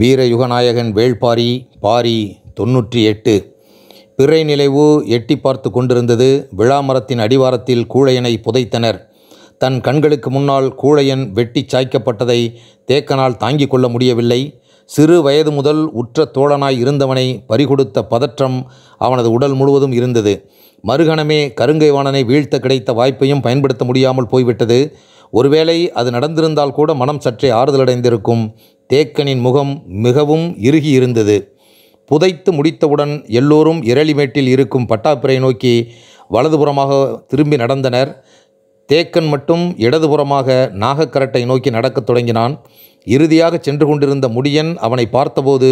வீரயுகநாயகன் வேள்பாரி பாரி தொன்னூற்றி எட்டு பிறை நிலைவு எட்டி பார்த்து கொண்டிருந்தது விழாமரத்தின் அடிவாரத்தில் கூழையனை புதைத்தனர் தன் கண்களுக்கு முன்னால் கூழையன் வெட்டி சாய்க்கப்பட்டதை தேக்கனால் தாங்கிக் கொள்ள முடியவில்லை சிறு வயது முதல் உற்ற தோழனாய் இருந்தவனை பறிகொடுத்த பதற்றம் அவனது உடல் முழுவதும் இருந்தது மறுகணமே கருங்கைவாணனை வீழ்த்த கிடைத்த வாய்ப்பையும் பயன்படுத்த முடியாமல் போய்விட்டது ஒருவேளை அது நடந்திருந்தால் கூட மனம் சற்றே ஆறுதலடைந்திருக்கும் தேக்கனின் முகம் மிகவும் இறுகி இருந்தது புதைத்து முடித்தவுடன் எல்லோரும் இரளிமேட்டில் இருக்கும் பட்டாப்பிரை நோக்கி வலதுபுறமாக திரும்பி நடந்தனர் தேக்கன் மட்டும் இடதுபுறமாக நாகக்கரட்டை நோக்கி நடக்கத் தொடங்கினான் இறுதியாக சென்று கொண்டிருந்த முடியன் அவனை பார்த்தபோது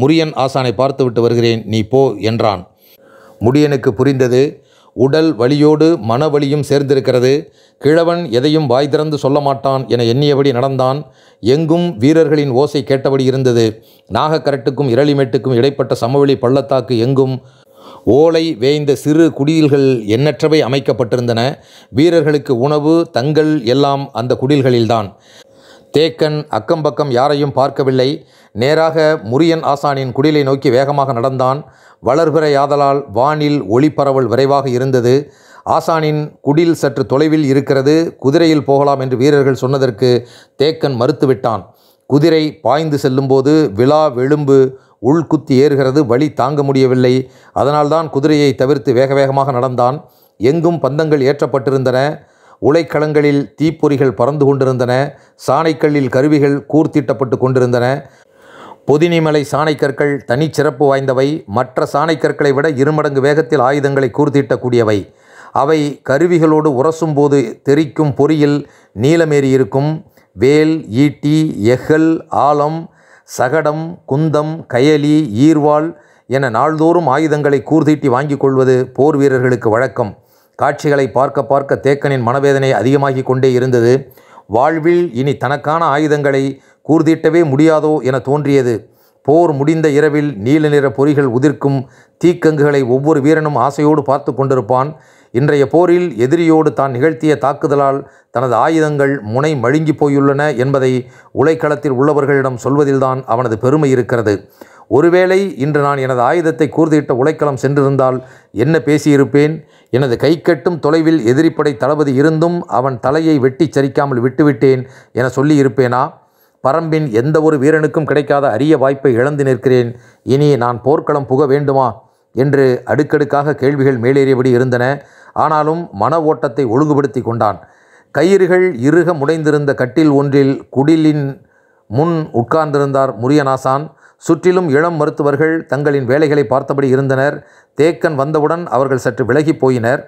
முரியன் ஆசானை பார்த்துவிட்டு வருகிறேன் நீ போ என்றான் முடியனுக்கு புரிந்தது உடல் வலியோடு மனவழியும் சேர்ந்திருக்கிறது கிழவன் எதையும் வாய் திறந்து சொல்ல மாட்டான் என எண்ணியபடி நடந்தான் எங்கும் வீரர்களின் ஓசை கேட்டபடி இருந்தது நாகக்கரட்டுக்கும் இரளிமேட்டுக்கும் இடைப்பட்ட சமவெளி பள்ளத்தாக்கு எங்கும் ஓலை வேய்ந்த சிறு குடில்கள் எண்ணற்றவை அமைக்கப்பட்டிருந்தன வீரர்களுக்கு உணவு தங்கள் எல்லாம் அந்த குடில்களில்தான் தேக்கன் அக்கம்பக்கம் யாரையும் பார்க்கவில்லை நேராக முரியன் ஆசானின் குடிலை நோக்கி வேகமாக நடந்தான் யாதலால் வானில் ஒளிப்பரவல் விரைவாக இருந்தது ஆசானின் குடில் சற்று தொலைவில் இருக்கிறது குதிரையில் போகலாம் என்று வீரர்கள் சொன்னதற்கு தேக்கன் மறுத்துவிட்டான் குதிரை பாய்ந்து செல்லும்போது விழா வெளும்பு உள்குத்தி ஏறுகிறது வழி தாங்க முடியவில்லை அதனால்தான் குதிரையை தவிர்த்து வேக வேகமாக நடந்தான் எங்கும் பந்தங்கள் ஏற்றப்பட்டிருந்தன உலைக்களங்களில் தீப்பொறிகள் பறந்து கொண்டிருந்தன சாணைக்கல்லில் கருவிகள் கூர்த்திட்டப்பட்டு கொண்டிருந்தன பொதினிமலை சாணைக்கற்கள் தனிச்சிறப்பு வாய்ந்தவை மற்ற சாணைக்கற்களை விட இருமடங்கு வேகத்தில் ஆயுதங்களை கூர்த்திட்டக்கூடியவை அவை கருவிகளோடு உரசும்போது தெரிக்கும் பொறியில் நீளமேறி இருக்கும் வேல் ஈட்டி எகல் ஆலம் சகடம் குந்தம் கயலி ஈர்வாள் என நாள்தோறும் ஆயுதங்களை கூர்தீட்டி வாங்கிக் கொள்வது போர் வீரர்களுக்கு வழக்கம் காட்சிகளை பார்க்க பார்க்க தேக்கனின் மனவேதனை அதிகமாகிக் கொண்டே இருந்தது வாழ்வில் இனி தனக்கான ஆயுதங்களை கூர்தீட்டவே முடியாதோ என தோன்றியது போர் முடிந்த இரவில் நீல நிற பொறிகள் உதிர்க்கும் தீக்கங்குகளை ஒவ்வொரு வீரனும் ஆசையோடு பார்த்து கொண்டிருப்பான் இன்றைய போரில் எதிரியோடு தான் நிகழ்த்திய தாக்குதலால் தனது ஆயுதங்கள் முனை மழுங்கி போயுள்ளன என்பதை உலைக்களத்தில் உள்ளவர்களிடம் சொல்வதில்தான் அவனது பெருமை இருக்கிறது ஒருவேளை இன்று நான் எனது ஆயுதத்தை கூர்தியிட்ட உலைக்களம் சென்றிருந்தால் என்ன பேசியிருப்பேன் எனது கைக்கட்டும் தொலைவில் எதிரிப்படை தளபதி இருந்தும் அவன் தலையை வெட்டி சரிக்காமல் விட்டுவிட்டேன் என சொல்லியிருப்பேனா பரம்பின் எந்த ஒரு வீரனுக்கும் கிடைக்காத அரிய வாய்ப்பை இழந்து நிற்கிறேன் இனி நான் போர்க்களம் புக வேண்டுமா என்று அடுக்கடுக்காக கேள்விகள் மேலேறியபடி இருந்தன ஆனாலும் மன ஓட்டத்தை ஒழுங்குபடுத்தி கொண்டான் கயிறுகள் இறுக முடைந்திருந்த கட்டில் ஒன்றில் குடிலின் முன் உட்கார்ந்திருந்தார் முரியநாசான் சுற்றிலும் இளம் மருத்துவர்கள் தங்களின் வேலைகளை பார்த்தபடி இருந்தனர் தேக்கன் வந்தவுடன் அவர்கள் சற்று விலகி போயினர்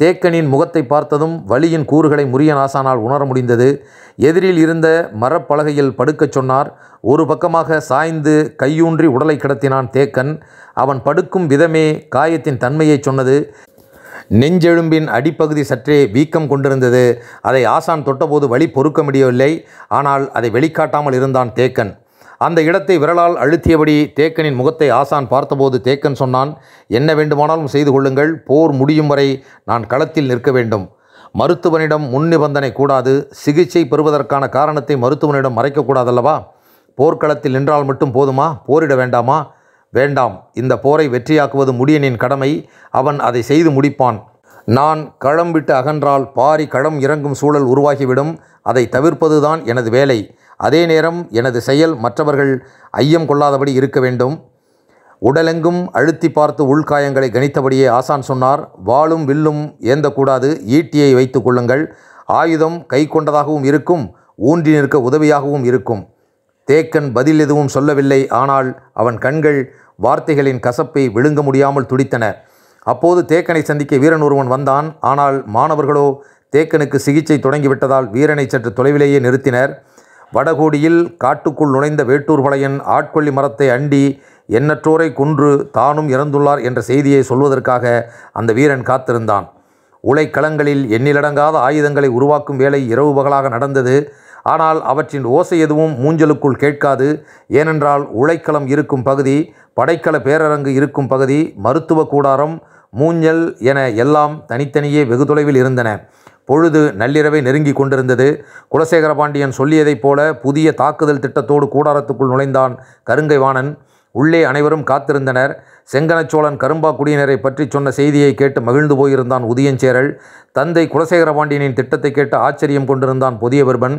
தேக்கனின் முகத்தை பார்த்ததும் வலியின் கூறுகளை முரியன் ஆசானால் உணர முடிந்தது எதிரில் இருந்த மரப்பலகையில் படுக்கச் சொன்னார் ஒரு பக்கமாக சாய்ந்து கையூன்றி உடலை கிடத்தினான் தேக்கன் அவன் படுக்கும் விதமே காயத்தின் தன்மையை சொன்னது நெஞ்செழும்பின் அடிப்பகுதி சற்றே வீக்கம் கொண்டிருந்தது அதை ஆசான் தொட்டபோது வழி பொறுக்க முடியவில்லை ஆனால் அதை வெளிக்காட்டாமல் இருந்தான் தேக்கன் அந்த இடத்தை விரலால் அழுத்தியபடி தேக்கனின் முகத்தை ஆசான் பார்த்தபோது தேக்கன் சொன்னான் என்ன வேண்டுமானாலும் செய்து கொள்ளுங்கள் போர் முடியும் வரை நான் களத்தில் நிற்க வேண்டும் மருத்துவனிடம் முன் நிபந்தனை கூடாது சிகிச்சை பெறுவதற்கான காரணத்தை மருத்துவனிடம் மறைக்கக்கூடாதல்லவா போர்க்களத்தில் நின்றால் மட்டும் போதுமா போரிட வேண்டாமா வேண்டாம் இந்த போரை வெற்றியாக்குவது முடியனின் கடமை அவன் அதை செய்து முடிப்பான் நான் களம் விட்டு அகன்றால் பாரி களம் இறங்கும் சூழல் உருவாகிவிடும் அதை தவிர்ப்பதுதான் எனது வேலை அதே நேரம் எனது செயல் மற்றவர்கள் ஐயம் கொள்ளாதபடி இருக்க வேண்டும் உடலெங்கும் அழுத்தி பார்த்து உள்காயங்களை கணித்தபடியே ஆசான் சொன்னார் வாளும் வில்லும் ஏந்தக்கூடாது ஈட்டியை வைத்து கொள்ளுங்கள் ஆயுதம் கை கொண்டதாகவும் இருக்கும் ஊன்றி நிற்க உதவியாகவும் இருக்கும் தேக்கன் பதில் எதுவும் சொல்லவில்லை ஆனால் அவன் கண்கள் வார்த்தைகளின் கசப்பை விழுங்க முடியாமல் துடித்தன அப்போது தேக்கனை சந்திக்க வீரன் ஒருவன் வந்தான் ஆனால் மாணவர்களோ தேக்கனுக்கு சிகிச்சை தொடங்கிவிட்டதால் வீரனை சற்று தொலைவிலேயே நிறுத்தினர் வடகோடியில் காட்டுக்குள் நுழைந்த வேட்டூர் பழையன் ஆட்கொள்ளி மரத்தை அண்டி எண்ணற்றோரை கொன்று தானும் இறந்துள்ளார் என்ற செய்தியை சொல்வதற்காக அந்த வீரன் காத்திருந்தான் உலைக்களங்களில் எண்ணிலடங்காத ஆயுதங்களை உருவாக்கும் வேலை இரவு பகலாக நடந்தது ஆனால் அவற்றின் ஓசை எதுவும் மூஞ்சலுக்குள் கேட்காது ஏனென்றால் உழைக்களம் இருக்கும் பகுதி படைக்கல பேரரங்கு இருக்கும் பகுதி மருத்துவ கூடாரம் மூஞ்சல் என எல்லாம் தனித்தனியே வெகு தொலைவில் இருந்தன பொழுது நள்ளிரவை நெருங்கி கொண்டிருந்தது குலசேகர பாண்டியன் சொல்லியதைப் போல புதிய தாக்குதல் திட்டத்தோடு கூடாரத்துக்குள் நுழைந்தான் கருங்கைவாணன் உள்ளே அனைவரும் காத்திருந்தனர் செங்கனச்சோழன் கரும்பாக்குடியினரை பற்றி சொன்ன செய்தியை கேட்டு மகிழ்ந்து போயிருந்தான் உதியஞ்சேரல் தந்தை குலசேகர பாண்டியனின் திட்டத்தை கேட்டு ஆச்சரியம் கொண்டிருந்தான் புதியவர்பன்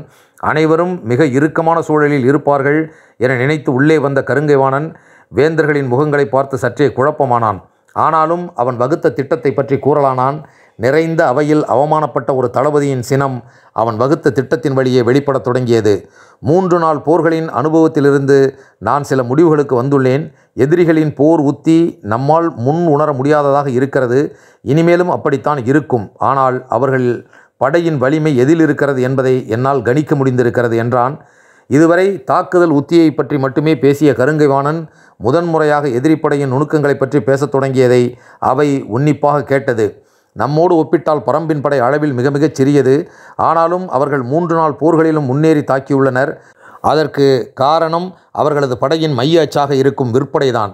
அனைவரும் மிக இறுக்கமான சூழலில் இருப்பார்கள் என நினைத்து உள்ளே வந்த கருங்கைவாணன் வேந்தர்களின் முகங்களை பார்த்து சற்றே குழப்பமானான் ஆனாலும் அவன் வகுத்த திட்டத்தை பற்றி கூறலானான் நிறைந்த அவையில் அவமானப்பட்ட ஒரு தளபதியின் சினம் அவன் வகுத்த திட்டத்தின் வழியே வெளிப்படத் தொடங்கியது மூன்று நாள் போர்களின் அனுபவத்திலிருந்து நான் சில முடிவுகளுக்கு வந்துள்ளேன் எதிரிகளின் போர் உத்தி நம்மால் முன் உணர முடியாததாக இருக்கிறது இனிமேலும் அப்படித்தான் இருக்கும் ஆனால் அவர்கள் படையின் வலிமை எதில் இருக்கிறது என்பதை என்னால் கணிக்க முடிந்திருக்கிறது என்றான் இதுவரை தாக்குதல் உத்தியை பற்றி மட்டுமே பேசிய கருங்கைவாணன் முதன்முறையாக எதிரிப்படையின் நுணுக்கங்களை பற்றி பேசத் தொடங்கியதை அவை உன்னிப்பாக கேட்டது நம்மோடு ஒப்பிட்டால் பரம்பின் படை அளவில் மிக மிகச் சிறியது ஆனாலும் அவர்கள் மூன்று நாள் போர்களிலும் முன்னேறி தாக்கியுள்ளனர் அதற்கு காரணம் அவர்களது படையின் மைய அச்சாக இருக்கும் விற்படைதான்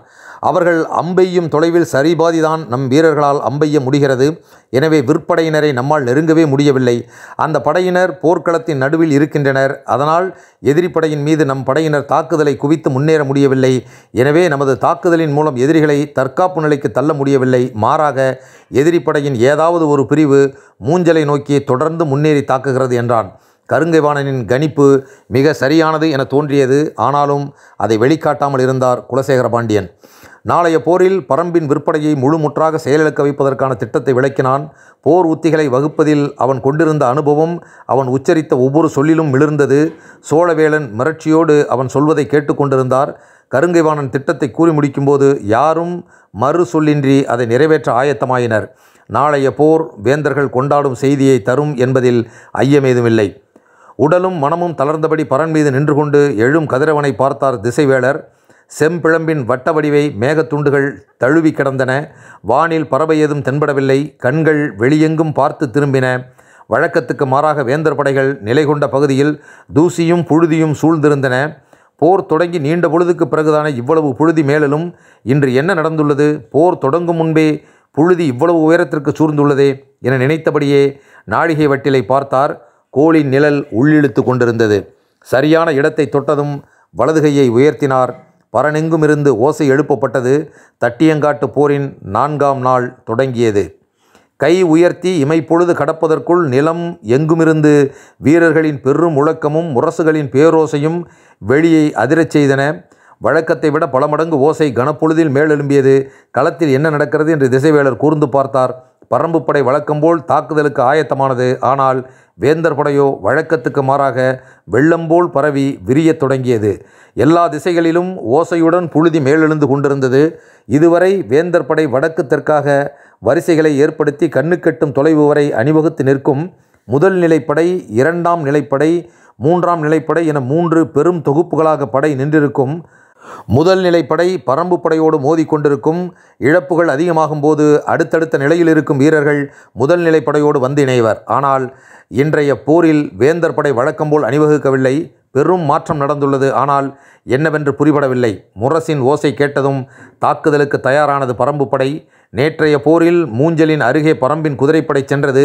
அவர்கள் அம்பெய்யும் தொலைவில் சரிபாதிதான் நம் வீரர்களால் அம்பெய்ய முடிகிறது எனவே விற்படையினரை நம்மால் நெருங்கவே முடியவில்லை அந்த படையினர் போர்க்களத்தின் நடுவில் இருக்கின்றனர் அதனால் எதிரி படையின் மீது நம் படையினர் தாக்குதலை குவித்து முன்னேற முடியவில்லை எனவே நமது தாக்குதலின் மூலம் எதிரிகளை தற்காப்பு நிலைக்கு தள்ள முடியவில்லை மாறாக எதிரி படையின் ஏதாவது ஒரு பிரிவு மூஞ்சலை நோக்கி தொடர்ந்து முன்னேறி தாக்குகிறது என்றான் கருங்கைவாணனின் கணிப்பு மிக சரியானது என தோன்றியது ஆனாலும் அதை வெளிக்காட்டாமல் இருந்தார் குலசேகர பாண்டியன் நாளைய போரில் பரம்பின் விற்பனையை முழுமுற்றாக செயலிழக்க வைப்பதற்கான திட்டத்தை விளக்கினான் போர் உத்திகளை வகுப்பதில் அவன் கொண்டிருந்த அனுபவம் அவன் உச்சரித்த ஒவ்வொரு சொல்லிலும் மிளிர்ந்தது சோழவேளன் மிரட்சியோடு அவன் சொல்வதை கேட்டுக்கொண்டிருந்தார் கருங்கைவாணன் திட்டத்தை கூறி முடிக்கும்போது யாரும் மறு சொல்லின்றி அதை நிறைவேற்ற ஆயத்தமாயினர் நாளைய போர் வேந்தர்கள் கொண்டாடும் செய்தியை தரும் என்பதில் ஐயமேதுமில்லை உடலும் மனமும் தளர்ந்தபடி பரன் மீது நின்று கொண்டு எழும் கதிரவனை பார்த்தார் திசைவேளர் செம்பிழம்பின் வட்ட வடிவை மேகத்துண்டுகள் தழுவி கிடந்தன வானில் பறவை ஏதும் தென்படவில்லை கண்கள் வெளியெங்கும் பார்த்து திரும்பின வழக்கத்துக்கு மாறாக வேந்தர் படைகள் நிலை கொண்ட பகுதியில் தூசியும் புழுதியும் சூழ்ந்திருந்தன போர் தொடங்கி நீண்ட பொழுதுக்கு பிறகுதான இவ்வளவு புழுதி மேலும் இன்று என்ன நடந்துள்ளது போர் தொடங்கும் முன்பே புழுதி இவ்வளவு உயரத்திற்கு சூழ்ந்துள்ளதே என நினைத்தபடியே நாழிகை வட்டிலை பார்த்தார் கோழின் நிழல் உள்ளிழுத்து கொண்டிருந்தது சரியான இடத்தை தொட்டதும் வலதுகையை உயர்த்தினார் பரனெங்குமிருந்து ஓசை எழுப்பப்பட்டது தட்டியங்காட்டு போரின் நான்காம் நாள் தொடங்கியது கை உயர்த்தி இமைப்பொழுது கடப்பதற்குள் நிலம் எங்குமிருந்து வீரர்களின் பெரும் முழக்கமும் முரசுகளின் பேரோசையும் வெளியை அதிரச் செய்தன வழக்கத்தை விட பல மடங்கு ஓசை கனப்பொழுதில் மேலெழும்பியது களத்தில் என்ன நடக்கிறது என்று திசைவேலர் கூர்ந்து பார்த்தார் பரம்புப்படை வழக்கம்போல் தாக்குதலுக்கு ஆயத்தமானது ஆனால் வேந்தர் படையோ வழக்கத்துக்கு மாறாக வெள்ளம்போல் பரவி விரியத் தொடங்கியது எல்லா திசைகளிலும் ஓசையுடன் புழுதி மேலெழுந்து கொண்டிருந்தது இதுவரை வேந்தர் படை வடக்கு தெற்காக வரிசைகளை ஏற்படுத்தி கண்ணுக்கெட்டும் தொலைவு வரை அணிவகுத்து நிற்கும் முதல் நிலைப்படை இரண்டாம் நிலைப்படை மூன்றாம் நிலைப்படை என மூன்று பெரும் தொகுப்புகளாக படை நின்றிருக்கும் முதல் நிலைப்படை பரம்பு படையோடு மோதிக்கொண்டிருக்கும் இழப்புகள் அதிகமாகும் போது அடுத்தடுத்த நிலையில் இருக்கும் வீரர்கள் முதல் நிலைப்படையோடு வந்து இணைவர் ஆனால் இன்றைய போரில் வேந்தர் படை வழக்கம் போல் அணிவகுக்கவில்லை பெரும் மாற்றம் நடந்துள்ளது ஆனால் என்னவென்று புரிபடவில்லை முரசின் ஓசை கேட்டதும் தாக்குதலுக்கு தயாரானது பரம்பு படை நேற்றைய போரில் மூஞ்சலின் அருகே பரம்பின் குதிரைப்படை சென்றது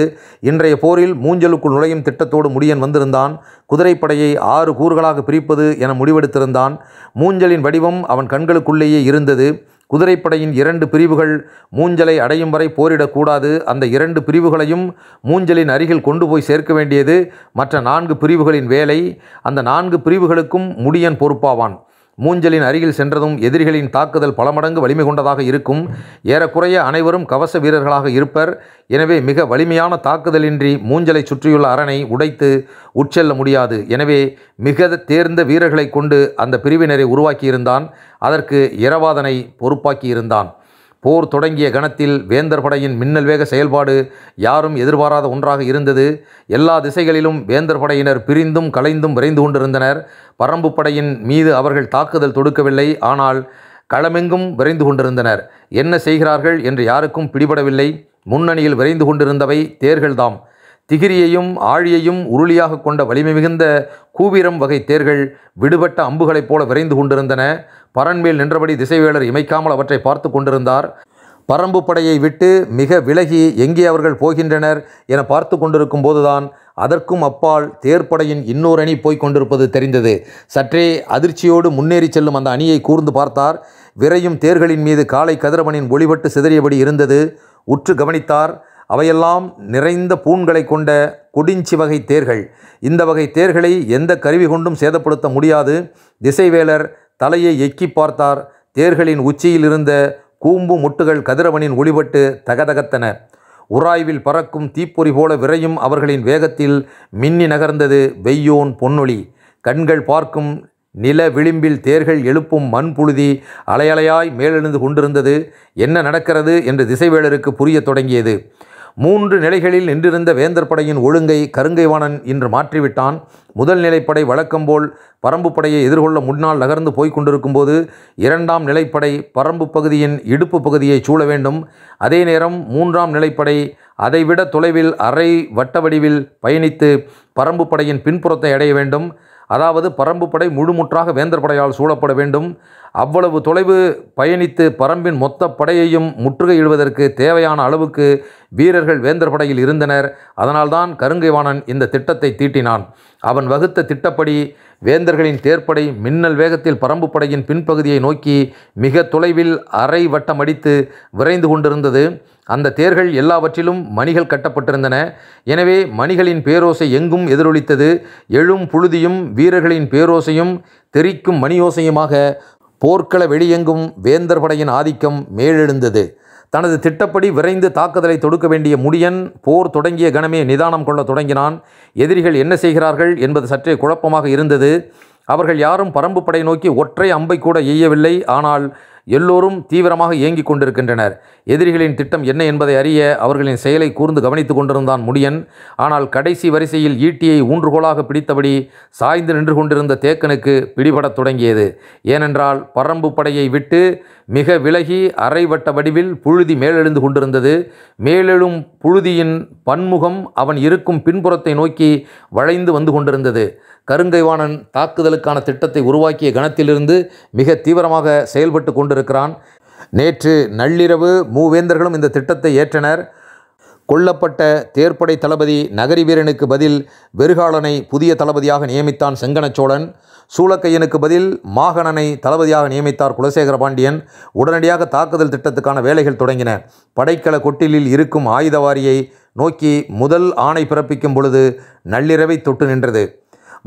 இன்றைய போரில் மூஞ்சலுக்குள் நுழையும் திட்டத்தோடு முடியன் வந்திருந்தான் குதிரைப்படையை ஆறு கூறுகளாக பிரிப்பது என முடிவெடுத்திருந்தான் மூஞ்சலின் வடிவம் அவன் கண்களுக்குள்ளேயே இருந்தது குதிரைப்படையின் இரண்டு பிரிவுகள் மூஞ்சலை அடையும் வரை போரிடக்கூடாது அந்த இரண்டு பிரிவுகளையும் மூஞ்சலின் அருகில் கொண்டு போய் சேர்க்க வேண்டியது மற்ற நான்கு பிரிவுகளின் வேலை அந்த நான்கு பிரிவுகளுக்கும் முடியன் பொறுப்பாவான் மூஞ்சலின் அருகில் சென்றதும் எதிரிகளின் தாக்குதல் பல மடங்கு வலிமை கொண்டதாக இருக்கும் ஏறக்குறைய அனைவரும் கவச வீரர்களாக இருப்பர் எனவே மிக வலிமையான தாக்குதலின்றி மூஞ்சலை சுற்றியுள்ள அரணை உடைத்து உட்செல்ல முடியாது எனவே மிக தேர்ந்த வீரர்களை கொண்டு அந்த பிரிவினரை உருவாக்கியிருந்தான் அதற்கு இரவாதனை பொறுப்பாக்கியிருந்தான் போர் தொடங்கிய கணத்தில் வேந்தர் படையின் மின்னல் வேக செயல்பாடு யாரும் எதிர்பாராத ஒன்றாக இருந்தது எல்லா திசைகளிலும் வேந்தர் படையினர் பிரிந்தும் கலைந்தும் விரைந்து கொண்டிருந்தனர் பரம்பு படையின் மீது அவர்கள் தாக்குதல் தொடுக்கவில்லை ஆனால் களமெங்கும் விரைந்து கொண்டிருந்தனர் என்ன செய்கிறார்கள் என்று யாருக்கும் பிடிபடவில்லை முன்னணியில் விரைந்து கொண்டிருந்தவை தேர்கள்தாம் திகிரியையும் ஆழியையும் உருளியாக கொண்ட வலிமை மிகுந்த கூவிரம் வகை தேர்கள் விடுபட்ட அம்புகளைப் போல விரைந்து கொண்டிருந்தன பரன்மேல் நின்றபடி திசைவேளர் இமைக்காமல் அவற்றை பார்த்து கொண்டிருந்தார் பரம்பு படையை விட்டு மிக விலகி எங்கே அவர்கள் போகின்றனர் என பார்த்து கொண்டிருக்கும் போதுதான் அதற்கும் அப்பால் தேர்ப்படையின் இன்னொரு அணி போய்க் கொண்டிருப்பது தெரிந்தது சற்றே அதிர்ச்சியோடு முன்னேறி செல்லும் அந்த அணியை கூர்ந்து பார்த்தார் விரையும் தேர்களின் மீது காலை கதிரவனின் ஒளிபட்டு சிதறியபடி இருந்தது உற்று கவனித்தார் அவையெல்லாம் நிறைந்த பூண்களை கொண்ட குடிஞ்சி வகை தேர்கள் இந்த வகை தேர்களை எந்த கருவி கொண்டும் சேதப்படுத்த முடியாது திசைவேலர் தலையை எக்கி பார்த்தார் தேர்களின் உச்சியில் இருந்த கூம்பு முட்டுகள் கதிரவனின் ஒளிபட்டு தகதகத்தன உராய்வில் பறக்கும் தீப்பொறி போல விரையும் அவர்களின் வேகத்தில் மின்னி நகர்ந்தது வெய்யோன் பொன்னொளி கண்கள் பார்க்கும் நில விளிம்பில் தேர்கள் எழுப்பும் மண் புழுதி அலையலையாய் மேலெழுந்து கொண்டிருந்தது என்ன நடக்கிறது என்று திசைவேளருக்கு புரிய தொடங்கியது மூன்று நிலைகளில் நின்றிருந்த வேந்தர் படையின் ஒழுங்கை கருங்கைவாணன் இன்று மாற்றிவிட்டான் முதல் நிலைப்படை வழக்கம்போல் பரம்பு படையை எதிர்கொள்ள முன்னால் நகர்ந்து போய்க் கொண்டிருக்கும்போது இரண்டாம் நிலைப்படை பரம்பு பகுதியின் இடுப்பு பகுதியை சூழ வேண்டும் அதே நேரம் மூன்றாம் நிலைப்படை அதைவிட தொலைவில் அரை வட்ட வடிவில் பயணித்து பரம்பு படையின் பின்புறத்தை அடைய வேண்டும் அதாவது பரம்பு படை முழுமுற்றாக வேந்தர் படையால் சூழப்பட வேண்டும் அவ்வளவு தொலைவு பயணித்து பரம்பின் மொத்த படையையும் முற்றுகையிடுவதற்கு தேவையான அளவுக்கு வீரர்கள் வேந்தர் படையில் இருந்தனர் அதனால்தான் கருங்கைவாணன் இந்த திட்டத்தை தீட்டினான் அவன் வகுத்த திட்டப்படி வேந்தர்களின் தேர்ப்படை மின்னல் வேகத்தில் பரம்பு படையின் பின்பகுதியை நோக்கி மிக தொலைவில் அரை வட்டமடித்து விரைந்து கொண்டிருந்தது அந்த தேர்கள் எல்லாவற்றிலும் மணிகள் கட்டப்பட்டிருந்தன எனவே மணிகளின் பேரோசை எங்கும் எதிரொலித்தது எழும் புழுதியும் வீரர்களின் பேரோசையும் தெரிக்கும் மணியோசையுமாக போர்க்கள வெளியெங்கும் வேந்தர் படையின் ஆதிக்கம் மேலெழுந்தது தனது திட்டப்படி விரைந்து தாக்குதலை தொடுக்க வேண்டிய முடியன் போர் தொடங்கிய கணமே நிதானம் கொள்ள தொடங்கினான் எதிரிகள் என்ன செய்கிறார்கள் என்பது சற்றே குழப்பமாக இருந்தது அவர்கள் யாரும் பரம்பு படை நோக்கி ஒற்றை அம்பை கூட எய்யவில்லை ஆனால் எல்லோரும் தீவிரமாக இயங்கிக் கொண்டிருக்கின்றனர் எதிரிகளின் திட்டம் என்ன என்பதை அறிய அவர்களின் செயலை கூர்ந்து கவனித்து கொண்டிருந்தான் முடியன் ஆனால் கடைசி வரிசையில் ஈட்டியை ஊன்றுகோலாக பிடித்தபடி சாய்ந்து நின்று கொண்டிருந்த தேக்கனுக்கு பிடிபடத் தொடங்கியது ஏனென்றால் பரம்பு படையை விட்டு மிக விலகி அரைவட்ட வடிவில் புழுதி மேலெழுந்து கொண்டிருந்தது மேலெழும் புழுதியின் பன்முகம் அவன் இருக்கும் பின்புறத்தை நோக்கி வளைந்து வந்து கொண்டிருந்தது கருங்கைவாணன் தாக்குதலுக்கான திட்டத்தை உருவாக்கிய கணத்திலிருந்து மிக தீவிரமாக செயல்பட்டு கொண்டிருக்கிறான் நேற்று நள்ளிரவு மூவேந்தர்களும் இந்த திட்டத்தை ஏற்றனர் கொல்லப்பட்ட தேர்ப்படை தளபதி நகரி வீரனுக்கு பதில் வெறுகாலனை புதிய தளபதியாக நியமித்தான் செங்கனச்சோழன் சூளக்கையனுக்கு பதில் மாகணனை தளபதியாக நியமித்தார் குலசேகர பாண்டியன் உடனடியாக தாக்குதல் திட்டத்துக்கான வேலைகள் தொடங்கின படைக்கல கொட்டிலில் இருக்கும் ஆயுதவாரியை நோக்கி முதல் ஆணை பிறப்பிக்கும் பொழுது நள்ளிரவை தொட்டு நின்றது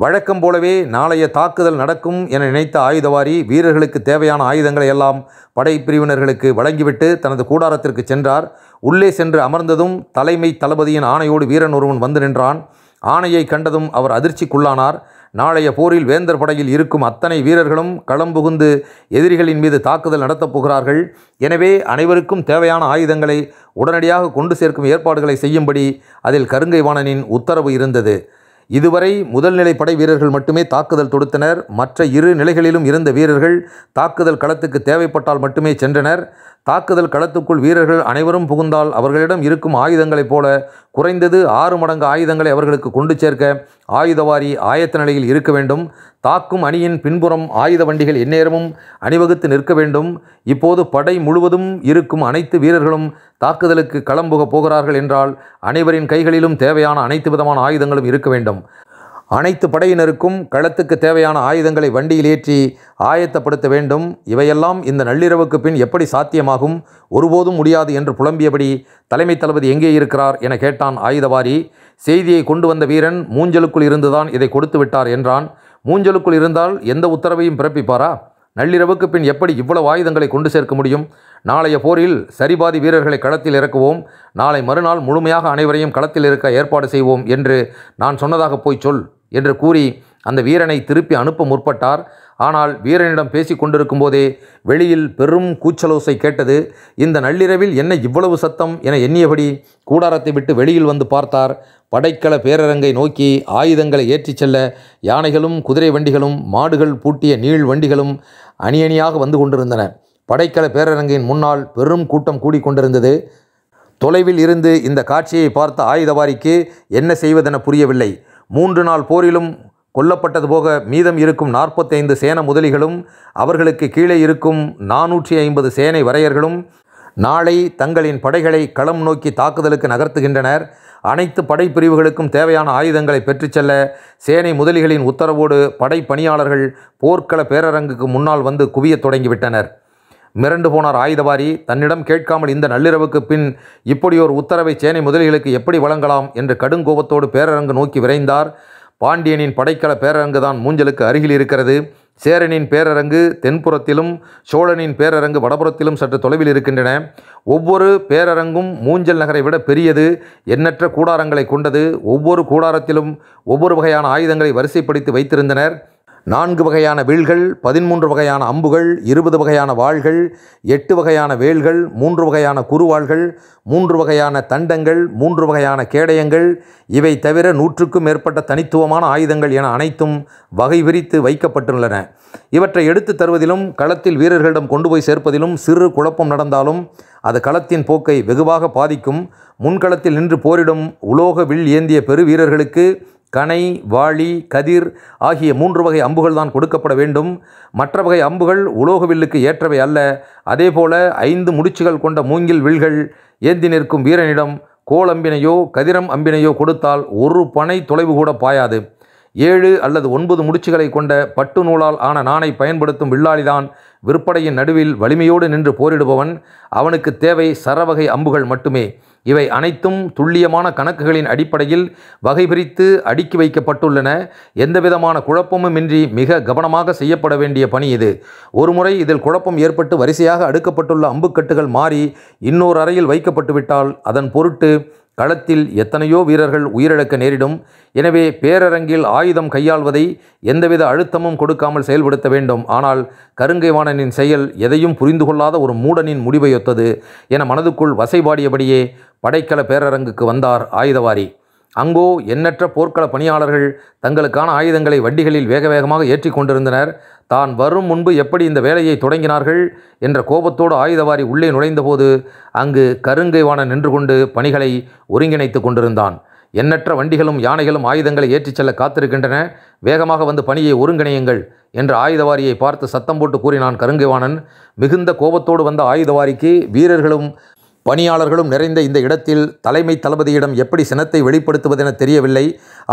வழக்கம் போலவே நாளைய தாக்குதல் நடக்கும் என நினைத்த ஆயுதவாரி வீரர்களுக்கு தேவையான ஆயுதங்களை எல்லாம் படைப்பிரிவினர்களுக்கு வழங்கிவிட்டு தனது கூடாரத்திற்கு சென்றார் உள்ளே சென்று அமர்ந்ததும் தலைமை தளபதியின் ஆணையோடு வீரன் ஒருவன் வந்து நின்றான் ஆணையை கண்டதும் அவர் அதிர்ச்சிக்குள்ளானார் நாளைய போரில் வேந்தர் படையில் இருக்கும் அத்தனை வீரர்களும் களம் புகுந்து எதிரிகளின் மீது தாக்குதல் நடத்தப் போகிறார்கள் எனவே அனைவருக்கும் தேவையான ஆயுதங்களை உடனடியாக கொண்டு சேர்க்கும் ஏற்பாடுகளை செய்யும்படி அதில் கருங்கை வாணனின் உத்தரவு இருந்தது இதுவரை முதல்நிலை படை வீரர்கள் மட்டுமே தாக்குதல் தொடுத்தனர் மற்ற இரு நிலைகளிலும் இருந்த வீரர்கள் தாக்குதல் களத்துக்கு தேவைப்பட்டால் மட்டுமே சென்றனர் தாக்குதல் களத்துக்குள் வீரர்கள் அனைவரும் புகுந்தால் அவர்களிடம் இருக்கும் ஆயுதங்களைப் போல குறைந்தது ஆறு மடங்கு ஆயுதங்களை அவர்களுக்கு கொண்டு சேர்க்க ஆயுதவாரி ஆயத்த நிலையில் இருக்க வேண்டும் தாக்கும் அணியின் பின்புறம் ஆயுத வண்டிகள் எந்நேரமும் அணிவகுத்து நிற்க வேண்டும் இப்போது படை முழுவதும் இருக்கும் அனைத்து வீரர்களும் தாக்குதலுக்கு களம்புக போகிறார்கள் என்றால் அனைவரின் கைகளிலும் தேவையான அனைத்து விதமான ஆயுதங்களும் இருக்க வேண்டும் அனைத்து படையினருக்கும் களத்துக்கு தேவையான ஆயுதங்களை வண்டியில் ஏற்றி ஆயத்தப்படுத்த வேண்டும் இவையெல்லாம் இந்த நள்ளிரவுக்கு பின் எப்படி சாத்தியமாகும் ஒருபோதும் முடியாது என்று புலம்பியபடி தலைமை தளபதி எங்கே இருக்கிறார் என கேட்டான் ஆயுதவாரி செய்தியை கொண்டு வந்த வீரன் மூஞ்சலுக்குள் இருந்துதான் இதை கொடுத்து விட்டார் என்றான் மூஞ்சலுக்குள் இருந்தால் எந்த உத்தரவையும் பிறப்பிப்பாரா நள்ளிரவுக்கு பின் எப்படி இவ்வளவு ஆயுதங்களை கொண்டு சேர்க்க முடியும் நாளைய போரில் சரிபாதி வீரர்களை களத்தில் இறக்குவோம் நாளை மறுநாள் முழுமையாக அனைவரையும் களத்தில் இருக்க ஏற்பாடு செய்வோம் என்று நான் சொன்னதாக போய் சொல் என்று கூறி அந்த வீரனை திருப்பி அனுப்ப முற்பட்டார் ஆனால் வீரனிடம் பேசி கொண்டிருக்கும் போதே வெளியில் பெரும் கூச்சலோசை கேட்டது இந்த நள்ளிரவில் என்ன இவ்வளவு சத்தம் என எண்ணியபடி கூடாரத்தை விட்டு வெளியில் வந்து பார்த்தார் படைக்கள பேரரங்கை நோக்கி ஆயுதங்களை ஏற்றிச் செல்ல யானைகளும் குதிரை வண்டிகளும் மாடுகள் பூட்டிய நீள் வண்டிகளும் அணியணியாக வந்து கொண்டிருந்தன படைக்கல பேரரங்கின் முன்னால் பெரும் கூட்டம் கூடிக்கொண்டிருந்தது தொலைவில் இருந்து இந்த காட்சியை பார்த்த ஆயுதவாரிக்கு என்ன செய்வதென புரியவில்லை மூன்று நாள் போரிலும் கொல்லப்பட்டது போக மீதம் இருக்கும் நாற்பத்தைந்து சேன முதலிகளும் அவர்களுக்கு கீழே இருக்கும் நானூற்றி ஐம்பது சேனை வரையர்களும் நாளை தங்களின் படைகளை களம் நோக்கி தாக்குதலுக்கு நகர்த்துகின்றனர் அனைத்து படைப்பிரிவுகளுக்கும் தேவையான ஆயுதங்களை பெற்றுச் செல்ல சேனை முதலிகளின் உத்தரவோடு படை பணியாளர்கள் போர்க்கள பேரரங்குக்கு முன்னால் வந்து குவியத் தொடங்கிவிட்டனர் மிரண்டு போனார் ஆயுதவாரி தன்னிடம் கேட்காமல் இந்த நள்ளிரவுக்கு பின் இப்படி ஒரு உத்தரவை சேனை முதலிகளுக்கு எப்படி வழங்கலாம் என்று கடுங்கோபத்தோடு பேரரங்கு நோக்கி விரைந்தார் பாண்டியனின் படைக்கல பேரரங்கு தான் மூஞ்சலுக்கு அருகில் இருக்கிறது சேரனின் பேரரங்கு தென்புறத்திலும் சோழனின் பேரரங்கு வடபுறத்திலும் சற்று தொலைவில் இருக்கின்றன ஒவ்வொரு பேரரங்கும் மூஞ்சல் நகரை விட பெரியது எண்ணற்ற கூடாரங்களை கொண்டது ஒவ்வொரு கூடாரத்திலும் ஒவ்வொரு வகையான ஆயுதங்களை வரிசைப்படுத்தி வைத்திருந்தனர் நான்கு வகையான வீழ்கள் பதிமூன்று வகையான அம்புகள் இருபது வகையான வாள்கள் எட்டு வகையான வேல்கள் மூன்று வகையான குறுவாள்கள் மூன்று வகையான தண்டங்கள் மூன்று வகையான கேடயங்கள் இவை தவிர நூற்றுக்கும் மேற்பட்ட தனித்துவமான ஆயுதங்கள் என அனைத்தும் வகை விரித்து வைக்கப்பட்டுள்ளன இவற்றை எடுத்து தருவதிலும் களத்தில் வீரர்களிடம் கொண்டு போய் சேர்ப்பதிலும் சிறு குழப்பம் நடந்தாலும் அது களத்தின் போக்கை வெகுவாக பாதிக்கும் முன்களத்தில் நின்று போரிடும் உலோக வில் ஏந்திய பெரு வீரர்களுக்கு கனை வாளி கதிர் ஆகிய மூன்று வகை அம்புகள் தான் கொடுக்கப்பட வேண்டும் மற்ற வகை அம்புகள் உலோக வில்லுக்கு ஏற்றவை அல்ல அதேபோல ஐந்து முடிச்சுகள் கொண்ட மூங்கில் வில்கள் ஏந்தி நிற்கும் வீரனிடம் கோல் அம்பினையோ கதிரம் அம்பினையோ கொடுத்தால் ஒரு பனை தொலைவு கூட பாயாது ஏழு அல்லது ஒன்பது முடிச்சுகளை கொண்ட பட்டு நூலால் ஆன நாணை பயன்படுத்தும் வில்லாளிதான் விற்பனையின் நடுவில் வலிமையோடு நின்று போரிடுபவன் அவனுக்கு தேவை சரவகை அம்புகள் மட்டுமே இவை அனைத்தும் துல்லியமான கணக்குகளின் அடிப்படையில் வகை பிரித்து அடுக்கி வைக்கப்பட்டுள்ளன எந்தவிதமான குழப்பமுமின்றி மிக கவனமாக செய்யப்பட வேண்டிய பணி இது ஒருமுறை இதில் குழப்பம் ஏற்பட்டு வரிசையாக அடுக்கப்பட்டுள்ள அம்புக்கட்டுகள் மாறி இன்னொரு அறையில் வைக்கப்பட்டுவிட்டால் அதன் பொருட்டு களத்தில் எத்தனையோ வீரர்கள் உயிரிழக்க நேரிடும் எனவே பேரரங்கில் ஆயுதம் கையாள்வதை எந்தவித அழுத்தமும் கொடுக்காமல் செயல்படுத்த வேண்டும் ஆனால் கருங்கைவாணனின் செயல் எதையும் புரிந்து கொள்ளாத ஒரு மூடனின் முடிவையொத்தது என மனதுக்குள் வசைபாடியபடியே படைக்கல பேரரங்குக்கு வந்தார் ஆயுதவாரி அங்கோ எண்ணற்ற போர்க்கள பணியாளர்கள் தங்களுக்கான ஆயுதங்களை வண்டிகளில் வேக வேகமாக ஏற்றி கொண்டிருந்தனர் தான் வரும் முன்பு எப்படி இந்த வேலையை தொடங்கினார்கள் என்ற கோபத்தோடு ஆயுதவாரி உள்ளே நுழைந்தபோது அங்கு கருங்கைவான நின்று கொண்டு பணிகளை ஒருங்கிணைத்து கொண்டிருந்தான் எண்ணற்ற வண்டிகளும் யானைகளும் ஆயுதங்களை ஏற்றிச் செல்ல காத்திருக்கின்றன வேகமாக வந்து பணியை ஒருங்கிணையுங்கள் என்ற ஆயுதவாரியை பார்த்து சத்தம் போட்டு கூறினான் கருங்கைவாணன் மிகுந்த கோபத்தோடு வந்த ஆயுதவாரிக்கு வீரர்களும் பணியாளர்களும் நிறைந்த இந்த இடத்தில் தலைமை தளபதியிடம் எப்படி சினத்தை வெளிப்படுத்துவதென தெரியவில்லை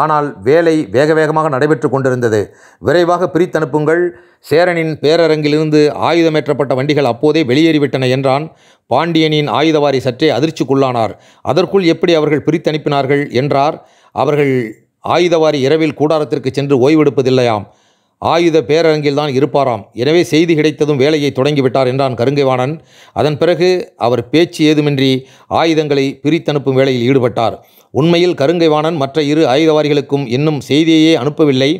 ஆனால் வேலை வேக வேகமாக நடைபெற்று கொண்டிருந்தது விரைவாக பிரித்தனுப்புங்கள் சேரனின் பேரரங்கிலிருந்து ஆயுதமேற்றப்பட்ட வண்டிகள் அப்போதே வெளியேறிவிட்டன என்றான் பாண்டியனின் ஆயுதவாரி சற்றே அதிர்ச்சிக்குள்ளானார் அதற்குள் எப்படி அவர்கள் பிரித்தனுப்பினார்கள் என்றார் அவர்கள் ஆயுதவாரி இரவில் கூடாரத்திற்கு சென்று ஓய்வெடுப்பதில்லையாம் ஆயுத பேரரங்கில் தான் இருப்பாராம் எனவே செய்தி கிடைத்ததும் வேலையை தொடங்கிவிட்டார் என்றான் கருங்கைவாணன் அதன் பிறகு அவர் பேச்சு ஏதுமின்றி ஆயுதங்களை பிரித்தனுப்பும் வேலையில் ஈடுபட்டார் உண்மையில் கருங்கைவாணன் மற்ற இரு ஆயுதவாரிகளுக்கும் இன்னும் செய்தியையே அனுப்பவில்லை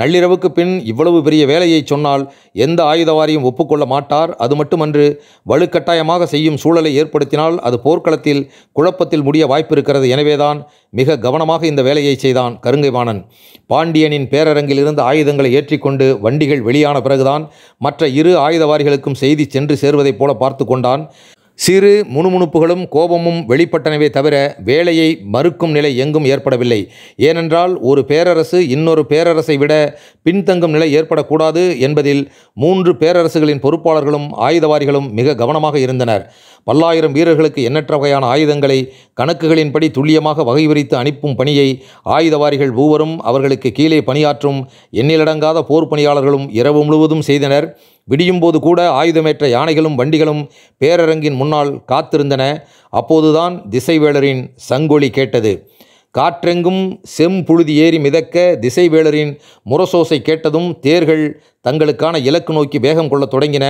நள்ளிரவுக்கு பின் இவ்வளவு பெரிய வேலையை சொன்னால் எந்த ஆயுதவாரியும் ஒப்புக்கொள்ள மாட்டார் அது மட்டுமன்று வலுக்கட்டாயமாக செய்யும் சூழலை ஏற்படுத்தினால் அது போர்க்களத்தில் குழப்பத்தில் முடிய வாய்ப்பிருக்கிறது எனவேதான் மிக கவனமாக இந்த வேலையை செய்தான் கருங்கைவாணன் பாண்டியனின் பேரரங்கிலிருந்து ஆயுதங்களை ஏற்றிக்கொண்டு வண்டிகள் வெளியான பிறகுதான் மற்ற இரு ஆயுதவாரிகளுக்கும் செய்தி சென்று சேர்வதைப் போல பார்த்து கொண்டான் சிறு முணுமுணுப்புகளும் கோபமும் வெளிப்பட்டனவே தவிர வேலையை மறுக்கும் நிலை எங்கும் ஏற்படவில்லை ஏனென்றால் ஒரு பேரரசு இன்னொரு பேரரசை விட பின்தங்கும் நிலை ஏற்படக்கூடாது என்பதில் மூன்று பேரரசுகளின் பொறுப்பாளர்களும் ஆயுதவாரிகளும் மிக கவனமாக இருந்தனர் பல்லாயிரம் வீரர்களுக்கு எண்ணற்ற வகையான ஆயுதங்களை கணக்குகளின்படி துல்லியமாக விரித்து அனுப்பும் பணியை ஆயுதவாரிகள் மூவரும் அவர்களுக்கு கீழே பணியாற்றும் எண்ணிலடங்காத போர் பணியாளர்களும் இரவு முழுவதும் செய்தனர் விடியும்போது கூட ஆயுதமேற்ற யானைகளும் வண்டிகளும் பேரரங்கின் முன்னால் காத்திருந்தன அப்போதுதான் திசைவேளரின் சங்கொலி கேட்டது காற்றெங்கும் செம்புழுதி ஏறி மிதக்க திசைவேளரின் முரசோசை கேட்டதும் தேர்கள் தங்களுக்கான இலக்கு நோக்கி வேகம் கொள்ளத் தொடங்கின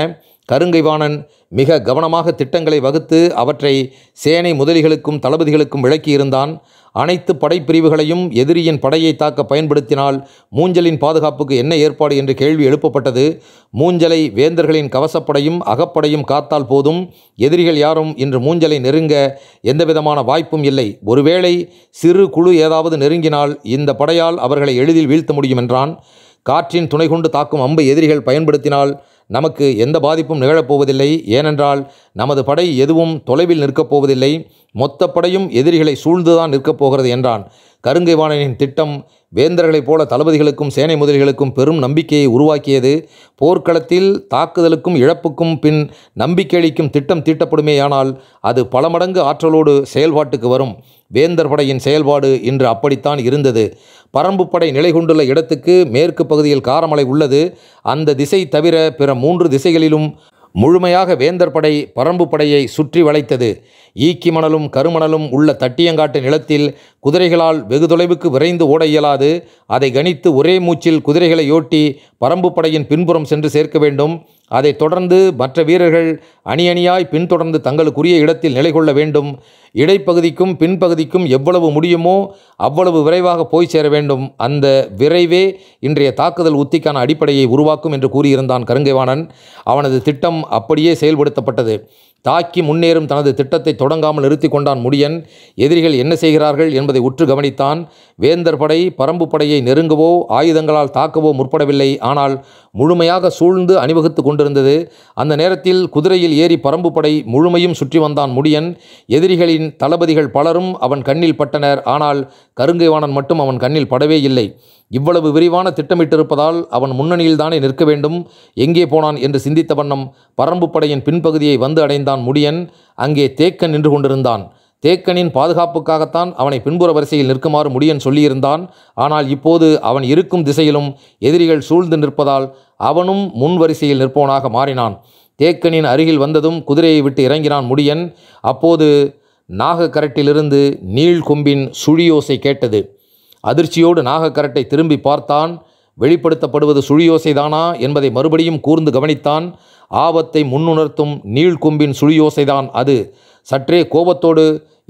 கருங்கைவாணன் மிக கவனமாக திட்டங்களை வகுத்து அவற்றை சேனை முதலிகளுக்கும் தளபதிகளுக்கும் விளக்கியிருந்தான் அனைத்து படைப்பிரிவுகளையும் எதிரியின் படையை தாக்க பயன்படுத்தினால் மூஞ்சலின் பாதுகாப்புக்கு என்ன ஏற்பாடு என்று கேள்வி எழுப்பப்பட்டது மூஞ்சலை வேந்தர்களின் கவசப்படையும் அகப்படையும் காத்தால் போதும் எதிரிகள் யாரும் இன்று மூஞ்சலை நெருங்க எந்தவிதமான வாய்ப்பும் இல்லை ஒருவேளை சிறு குழு ஏதாவது நெருங்கினால் இந்த படையால் அவர்களை எளிதில் வீழ்த்த முடியும் என்றான் காற்றின் துணை கொண்டு தாக்கும் அம்பு எதிரிகள் பயன்படுத்தினால் நமக்கு எந்த பாதிப்பும் நிகழப்போவதில்லை ஏனென்றால் நமது படை எதுவும் தொலைவில் நிற்கப் போவதில்லை மொத்த படையும் எதிரிகளை சூழ்ந்துதான் நிற்கப் போகிறது என்றான் கருங்கைவாணனின் திட்டம் வேந்தர்களைப் போல தளபதிகளுக்கும் சேனை முதலிகளுக்கும் பெரும் நம்பிக்கையை உருவாக்கியது போர்க்களத்தில் தாக்குதலுக்கும் இழப்புக்கும் பின் நம்பிக்கை அளிக்கும் திட்டம் தீட்டப்படுமேயானால் அது பல மடங்கு ஆற்றலோடு செயல்பாட்டுக்கு வரும் வேந்தர் படையின் செயல்பாடு இன்று அப்படித்தான் இருந்தது பரம்பு படை நிலை கொண்டுள்ள இடத்துக்கு மேற்கு பகுதியில் காரமலை உள்ளது அந்த திசை தவிர பிற மூன்று திசைகளிலும் முழுமையாக வேந்தர் படை பரம்பு படையை சுற்றி வளைத்தது ஈக்கி மணலும் கருமணலும் உள்ள தட்டியங்காட்டு நிலத்தில் குதிரைகளால் வெகு தொலைவுக்கு விரைந்து ஓட இயலாது அதை கணித்து ஒரே மூச்சில் குதிரைகளை யோட்டி பரம்பு படையின் பின்புறம் சென்று சேர்க்க வேண்டும் அதைத் தொடர்ந்து மற்ற வீரர்கள் அணி அணியாய் பின்தொடர்ந்து தங்களுக்குரிய இடத்தில் நிலை கொள்ள வேண்டும் இடைப்பகுதிக்கும் பின்பகுதிக்கும் எவ்வளவு முடியுமோ அவ்வளவு விரைவாக போய் சேர வேண்டும் அந்த விரைவே இன்றைய தாக்குதல் உத்திக்கான அடிப்படையை உருவாக்கும் என்று கூறியிருந்தான் கருங்கைவாணன் அவனது திட்டம் அப்படியே செயல்படுத்தப்பட்டது தாக்கி முன்னேறும் தனது திட்டத்தை தொடங்காமல் நிறுத்தி கொண்டான் முடியன் எதிரிகள் என்ன செய்கிறார்கள் என்பதை உற்று கவனித்தான் வேந்தர் படை பரம்பு படையை நெருங்கவோ ஆயுதங்களால் தாக்கவோ முற்படவில்லை ஆனால் முழுமையாக சூழ்ந்து அணிவகுத்து கொண்டிருந்தது அந்த நேரத்தில் குதிரையில் ஏறி பரம்பு படை முழுமையும் சுற்றி வந்தான் முடியன் எதிரிகளின் தளபதிகள் பலரும் அவன் கண்ணில் பட்டனர் ஆனால் கருங்கைவாணன் மட்டும் அவன் கண்ணில் படவே இல்லை இவ்வளவு விரிவான திட்டமிட்டிருப்பதால் அவன் முன்னணியில்தானே நிற்க வேண்டும் எங்கே போனான் என்று சிந்தித்த வண்ணம் பரம்பு படையின் பின்பகுதியை வந்து அடைந்தான் முடியன் அங்கே தேக்கன் நின்று கொண்டிருந்தான் தேக்கனின் பாதுகாப்புக்காகத்தான் அவனை பின்புற வரிசையில் நிற்குமாறு முடியன் சொல்லியிருந்தான் ஆனால் இப்போது அவன் இருக்கும் திசையிலும் எதிரிகள் சூழ்ந்து நிற்பதால் அவனும் முன் வரிசையில் நிற்பவனாக மாறினான் தேக்கனின் அருகில் வந்ததும் குதிரையை விட்டு இறங்கினான் முடியன் அப்போது நாகக்கரட்டிலிருந்து நீள்கொம்பின் சுழியோசை கேட்டது அதிர்ச்சியோடு நாகக்கரட்டை திரும்பி பார்த்தான் வெளிப்படுத்தப்படுவது சுழியோசைதானா என்பதை மறுபடியும் கூர்ந்து கவனித்தான் ஆபத்தை முன்னுணர்த்தும் நீள்கொம்பின் சுழியோசைதான் அது சற்றே கோபத்தோடு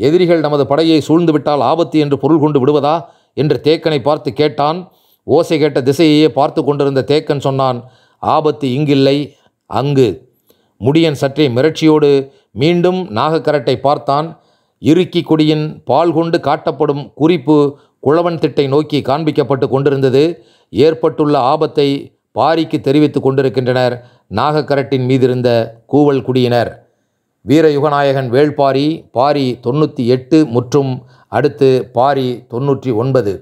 எதிரிகள் நமது படையை சூழ்ந்து விட்டால் ஆபத்து என்று பொருள் கொண்டு விடுவதா என்று தேக்கனை பார்த்து கேட்டான் ஓசை கேட்ட திசையையே பார்த்து கொண்டிருந்த தேக்கன் சொன்னான் ஆபத்து இங்கில்லை அங்கு முடியன் சற்றே மிரட்சியோடு மீண்டும் நாகக்கரட்டை பார்த்தான் இறுக்கி கொடியின் பால் கொண்டு காட்டப்படும் குறிப்பு குழவன் திட்டை நோக்கி காண்பிக்கப்பட்டு கொண்டிருந்தது ஏற்பட்டுள்ள ஆபத்தை பாரிக்கு தெரிவித்து கொண்டிருக்கின்றனர் நாகக்கரட்டின் மீதிருந்த கூவல் குடியினர் வீரயுகநாயகன் வேள்பாரி பாரி தொண்ணூற்றி எட்டு மற்றும் அடுத்து பாரி தொண்ணூற்றி ஒன்பது